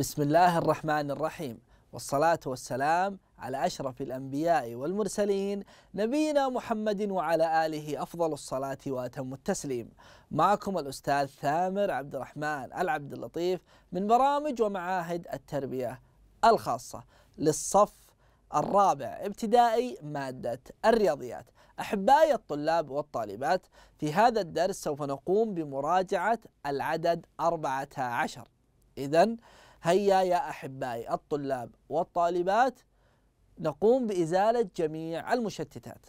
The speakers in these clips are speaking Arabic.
بسم الله الرحمن الرحيم والصلاة والسلام على أشرف الأنبياء والمرسلين نبينا محمد وعلى آله أفضل الصلاة وأتم التسليم معكم الأستاذ ثامر عبد الرحمن العبد اللطيف من برامج ومعاهد التربية الخاصة للصف الرابع ابتدائي مادة الرياضيات أحبائي الطلاب والطالبات في هذا الدرس سوف نقوم بمراجعة العدد 14 إذا هيا يا أحبائي الطلاب والطالبات نقوم بإزالة جميع المشتتات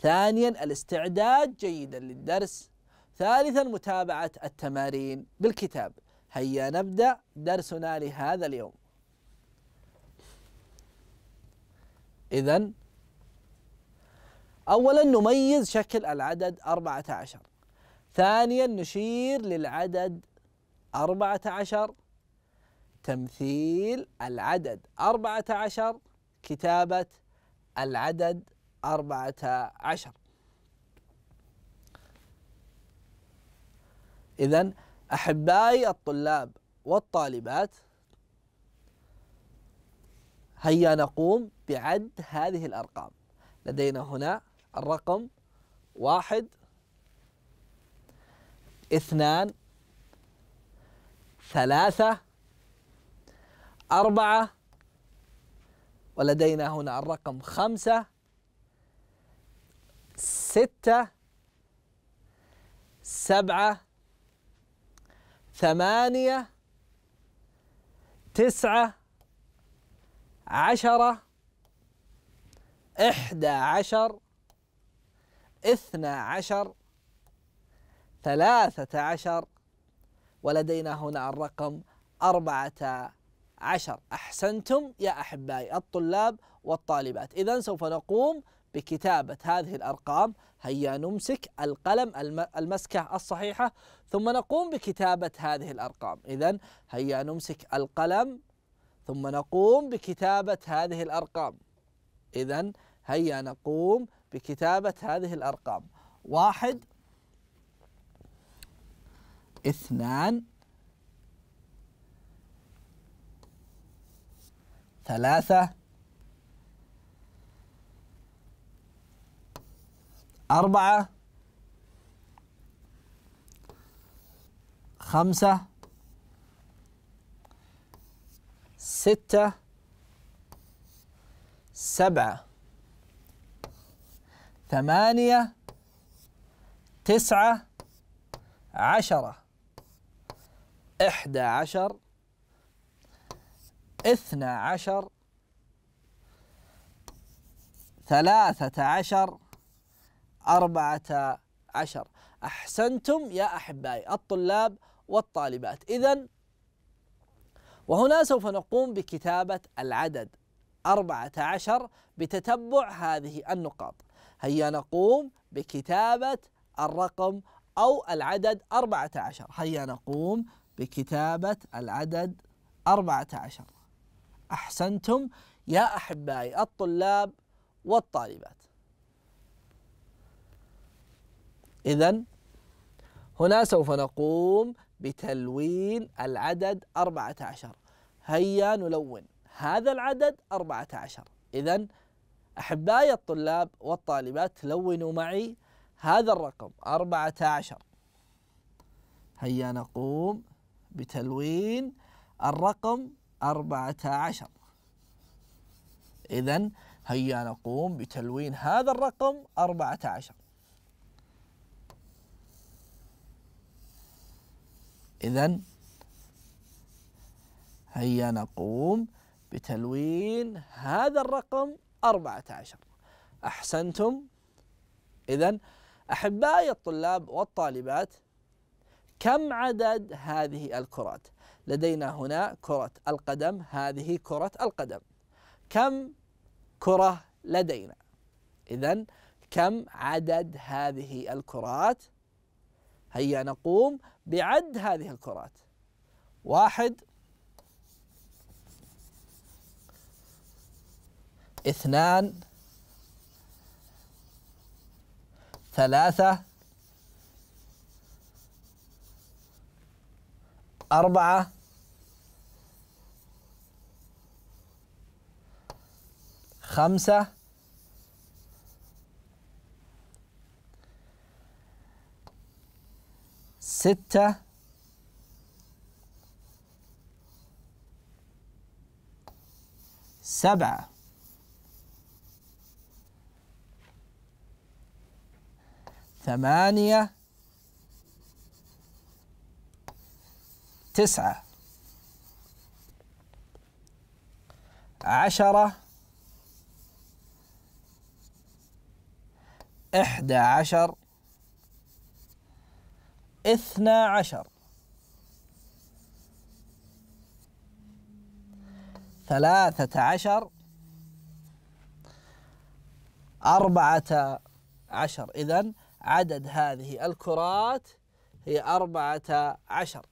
ثانيا الاستعداد جيدا للدرس ثالثا متابعة التمارين بالكتاب هيا نبدأ درسنا لهذا اليوم إذا أولا نميز شكل العدد 14 ثانيا نشير للعدد 14 تمثيل العدد أربعة عشر كتابة العدد أربعة عشر إذا أحبائي الطلاب والطالبات هيا نقوم بعد هذه الأرقام لدينا هنا الرقم واحد اثنان ثلاثة أربعة ولدينا هنا الرقم خمسة ستة سبعة ثمانية تسعة عشرة إحدى عشر إثنى عشر ثلاثة عشر ولدينا هنا الرقم أربعة عشر أحسنتم يا أحبائي الطلاب والطالبات إذا سوف نقوم بكتابة هذه الأرقام هيا نمسك القلم المسكة الصحيحة ثم نقوم بكتابة هذه الأرقام إذا هيا نمسك القلم ثم نقوم بكتابة هذه الأرقام إذا هيا نقوم بكتابة هذه الأرقام واحد اثنان ثلاثة أربعة خمسة ستة سبعة ثمانية تسعة عشرة إحدى عشر اثنا عشر ثلاثة عشر أربعة عشر أحسنتم يا أحبائي الطلاب والطالبات إذا وهنا سوف نقوم بكتابة العدد أربعة عشر بتتبع هذه النقاط هيا نقوم بكتابة الرقم أو العدد أربعة عشر هيا نقوم بكتابة العدد أربعة عشر أحسنتم يا أحبائي الطلاب والطالبات إذا هنا سوف نقوم بتلوين العدد 14 هيا نلون هذا العدد 14 إذا أحبائي الطلاب والطالبات لونوا معي هذا الرقم 14 هيا نقوم بتلوين الرقم أربعة عشر إذا هيا نقوم بتلوين هذا الرقم أربعة عشر إذا هيا نقوم بتلوين هذا الرقم أربعة عشر أحسنتم إذا أحبائي الطلاب والطالبات كم عدد هذه الكرات لدينا هنا كرة القدم هذه كرة القدم كم كرة لدينا إذا كم عدد هذه الكرات هيا نقوم بعد هذه الكرات واحد اثنان ثلاثة أربعة خمسة ستة سبعة ثمانية تسعة عشرة إحدى عشر إثنى عشر ثلاثة عشر أربعة عشر إذن عدد هذه الكرات هي أربعة عشر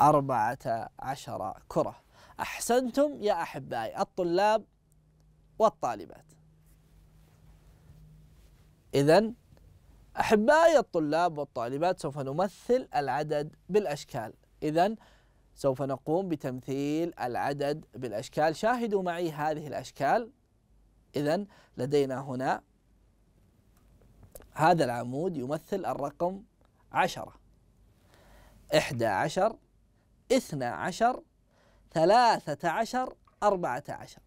أربعة عشر كرة أحسنتم يا أحبائي الطلاب والطالبات إذا أحبائي الطلاب والطالبات سوف نمثل العدد بالأشكال إذا سوف نقوم بتمثيل العدد بالأشكال شاهدوا معي هذه الأشكال إذا لدينا هنا هذا العمود يمثل الرقم عشرة إحدى عشر اثنا عشر ثلاثة عشر أربعة عشر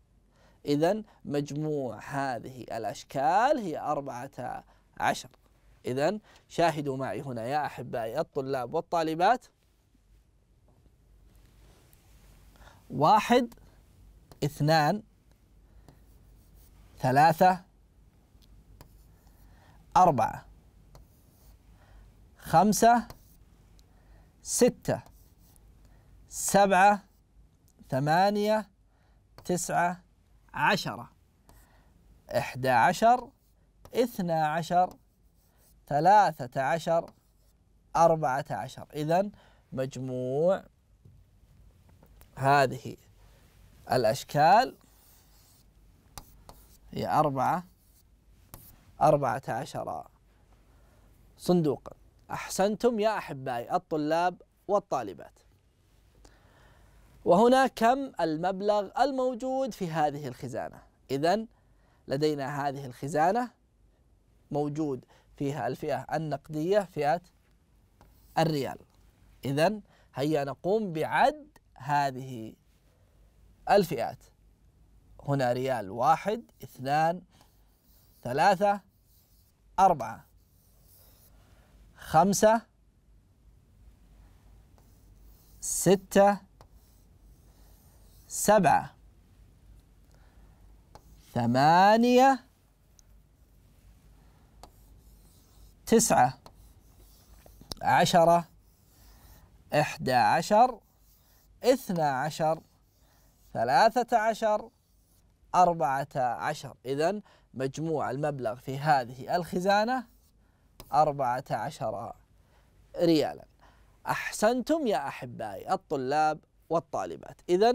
إذا مجموع هذه الأشكال هي أربعة عشر إذا شاهدوا معي هنا يا أحبائي الطلاب والطالبات واحد اثنان ثلاثة أربعة خمسة ستة سبعة ثمانية تسعة عشرة إحدى عشر اثنى عشر ثلاثة عشر أربعة عشر إذا مجموع هذه الأشكال هي أربعة أربعة عشر صندوقا أحسنتم يا أحبائي الطلاب والطالبات وهنا كم المبلغ الموجود في هذه الخزانة إذا لدينا هذه الخزانة موجود فيها الفئة النقدية فئة الريال إذا هيا نقوم بعد هذه الفئات هنا ريال واحد اثنان ثلاثة أربعة خمسة ستة سبعة ثمانية تسعة عشرة إحدى عشر اثنى عشر ثلاثة عشر أربعة عشر إذا مجموع المبلغ في هذه الخزانة أربعة عشر ريالا أحسنتم يا أحبائي الطلاب والطالبات إذا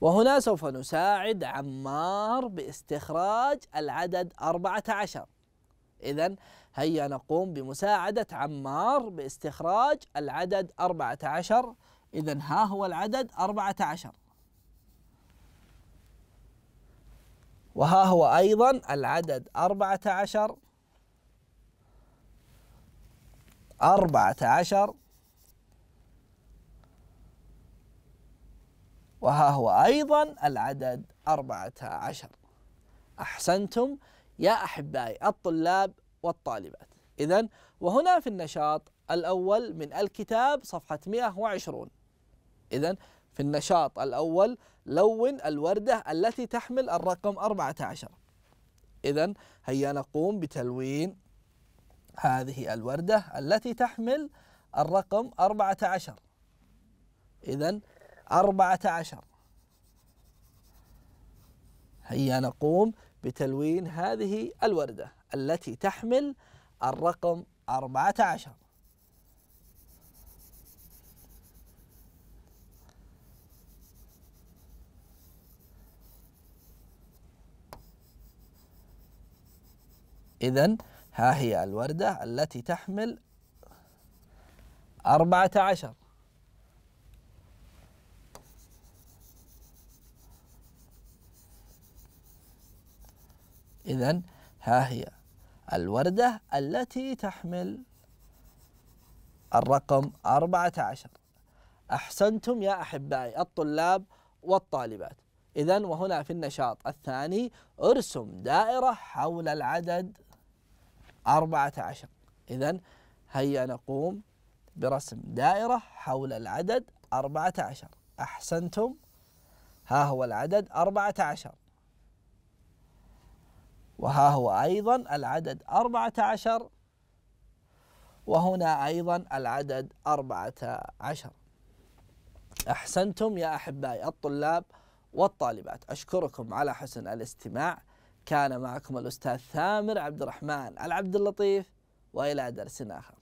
وهنا سوف نساعد عمار باستخراج العدد 14 إذا هيا نقوم بمساعدة عمار باستخراج العدد 14 إذا ها هو العدد 14 وها هو أيضا العدد 14 14 وها هو أيضا العدد أربعة عشر أحسنتم يا أحبائي الطلاب والطالبات إذا وهنا في النشاط الأول من الكتاب صفحة 120 إذا في النشاط الأول لون الوردة التي تحمل الرقم 14 إذا هيا نقوم بتلوين هذه الوردة التي تحمل الرقم 14 إذا أربعة عشر هيا نقوم بتلوين هذه الوردة التي تحمل الرقم أربعة عشر إذن ها هي الوردة التي تحمل أربعة عشر إذا ها هي الوردة التي تحمل الرقم 14 أحسنتم يا أحبائي الطلاب والطالبات إذا وهنا في النشاط الثاني ارسم دائرة حول العدد 14 إذا هيا نقوم برسم دائرة حول العدد 14 أحسنتم ها هو العدد 14 وها هو أيضا العدد أربعة عشر وهنا أيضا العدد أربعة عشر أحسنتم يا أحبائي الطلاب والطالبات أشكركم على حسن الاستماع كان معكم الأستاذ ثامر عبد الرحمن العبد اللطيف وإلى درس آخر